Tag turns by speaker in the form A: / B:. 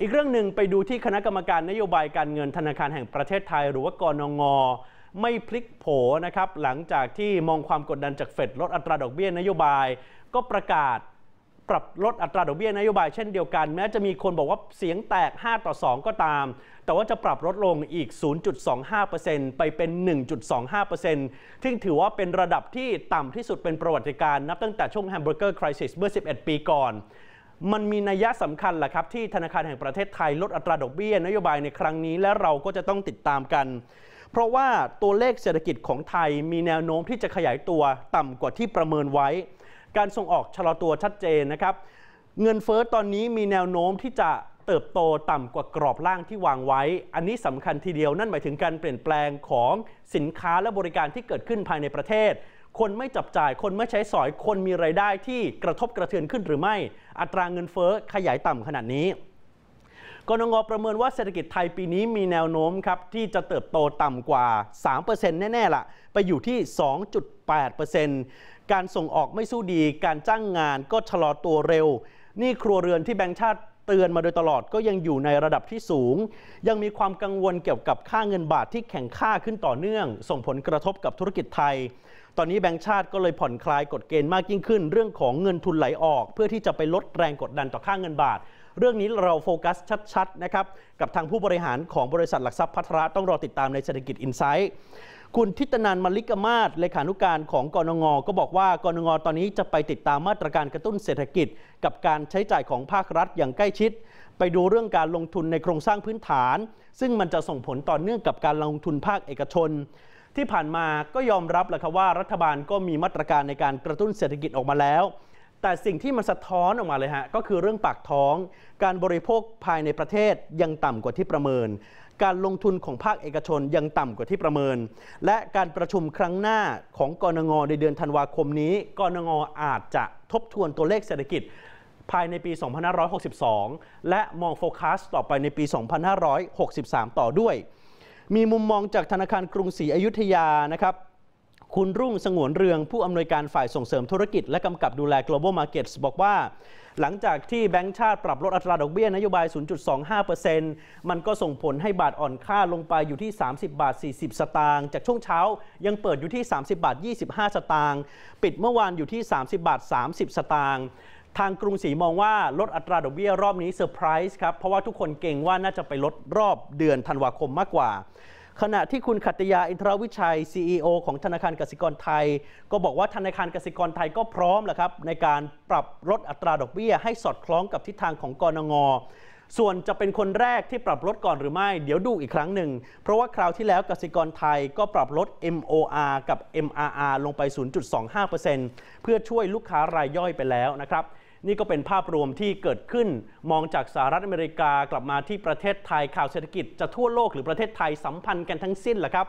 A: อีกเรื่องหนึ่งไปดูที่คณะกรรมการนโยบายการเงินธนาคารแห่งประเทศไทย หรือว่ากนง ไม่พลิกโผนะครับหลังจากที่มองความกดดันจากเฟดลดอัตราดอกเบี้ยนโยบายก็ประกาศปรับลดอัตราดอกเบี้ยนโยบายเช่นเดียวกันแม้จะมีคนบอกว่าเสียงแตก 5 ต่อ 2 ก็ตาม แต่ว่าจะปรับลดลงอีก 0.25%ไปเป็น 1.25%ซึ่งถือว่าเป็นระดับที่ต่ำที่สุดเป็นประวัติการนับตั้งแต่ช่วงแฮมเบอร์เกอร์คริสิสเมื่อ 11 ปีก่อนมันมีนัยยะสำคัญแหละครับ ที่ธนาคารแห่งประเทศไทยลดอัตราดอกเบี้ยนโยบายในครั้งนี้และเราก็จะต้องติดตามกัน เพราะว่าตัวเลขเศรษฐกิจของไทย มีแนวโน้มที่จะขยายตัวต่ำกว่าที่ประเมินไว้ การส่งออกชะลอตัวชัดเจนนะครับเงินเฟอ้อตอนนี้มีแนวโน้มที่จะเติบโตต่ำกว่ากรอบล่างที่วางไว้ อันนี้สำคัญทีเดียวนั่นหมายถึงการเปลี่ยนแปลงของสินค้าและบริการที่เกิดขึ้นภายในประเทศคนไม่จับจ่าย คนไม่ใช้สอย คนมีไรายได้ที่กระทบกระเทือนขึ้นหรือไม่ อัตราเงินเฟ้อขยายต่ำขนาดนี้ กนงประเมินว่าเศรษฐกิจไทยปีนี้มีแนวโน้มครับ ที่จะเติบโตต่ำกว่า 3%แน่ ๆละ่ะ ไปอยู่ที่ 2.8%การส่งออกไม่สู้ดี การจ้างงานก็ชะลอตัวเร็ว นี่ครัวเรือนที่แบงค์ชาติเตือนมาโดยตลอดก็ยังอยู่ในระดับที่สูง ยังมีความกังวลเกี่ยวกับค่าเงินบาทที่แข่งค่าขึ้นต่อเนื่อง ส่งผลกระทบกับธุรกิจไทย ตอนนี้แบงก์ชาติก็เลยผ่อนคลายกฎเกณฑ์มากยิ่งขึ้น เรื่องของเงินทุนไหลออก เพื่อที่จะไปลดแรงกดดันต่อค่าเงินบาท เรื่องนี้เราโฟกัสชัดๆนะครับกับทางผู้บริหารของบริษัทหลักทรัพย์พัทระต้องรอติดตามในเศรษฐกิจอินไซต์คุณทิตนันมลิกมาศเลขานุการของกรงงก็บอกว่ากรงงตอนนี้จะไปติดตามมาตรการกระตุ้นเศรษฐกิจ กับการใช้จ่ายของภาครัฐอย่างใกล้ชิด ไปดูเรื่องการลงทุนในโครงสร้างพื้นฐาน ซึ่งมันจะส่งผลต่อเนื่องกับการลงทุนภาคเอกชน ที่ผ่านมาก็ยอมรับแหละครับว่ารัฐบาลก็มีมาตรการในการกระตุ้นเศรษฐกิจออกมาแล้วแต่สิ่งที่มันสะท้อนออกมาเลยฮะ ก็คือเรื่องปากท้อง การบริโภคภายในประเทศยังต่ำกว่าที่ประเมิน การลงทุนของภาคเอกชนยังต่ำกว่าที่ประเมิน และการประชุมครั้งหน้าของกรงงในเดือนธันวาคมนี้กรงงอาจจะทบทวนตัวเลขเศรษฐกิจภายในปี 2562 และมองโฟกัส ต่อไปในปี 2563 ต่อด้วย มีมุมมองจากธนาคารกรุงศรีอยุธยานะครับคุณรุ่งสงวนเรืองผู้อำนวยการฝ่ายส่งเสริมธุรกิจและกำกับดูแล global markets บอกว่า หลังจากที่แบงก์ชาติปรับลดอัตราดอกเบี้ยนโยบาย 0.25%มันก็ส่งผลให้บาทอ่อนค่าลงไปอยู่ที่ 30 บาท 40 สตางค์ จากช่วงเช้ายังเปิดอยู่ที่ 30 บาท 25 สตางค์ ปิดเมื่อวานอยู่ที่ 30 บาท 30 สตางค์ ทางกรุงศรีมองว่าลดอัตราดอกเบี้ยรอบนี้เซอร์ไพรส์ครับ เพราะว่าทุกคนเก่งว่าน่าจะไปลดรอบเดือนธันวาคมมากกว่าขณะที่คุณขัตยาอินทรวิชัย CEO ของธนาคารกสิกรไทย ก็บอกว่าธนาคารกสิกรไทยก็พร้อมแหละครับในการปรับลดอัตราดอกเบี้ยให้สอดคล้องกับทิศทางของกรงงส่วนจะเป็นคนแรกที่ปรับลดก่อนหรือไม่ เดี๋ยวดูอีกครั้งหนึ่ง เพราะว่าคราวที่แล้วกสิกรไทยก็ปรับลด MOR กับ MRR ลงไป 0.25%เพื่อช่วยลูกค้ารายย่อยไปแล้วนะครับนี่ก็เป็นภาพรวมที่เกิดขึ้นมองจากสหรัฐอเมริกากลับมาที่ประเทศไทยข่าวเศรษฐกิจจะทั่วโลกหรือประเทศไทยสัมพันธ์กันทั้งสิ้นแหละครับ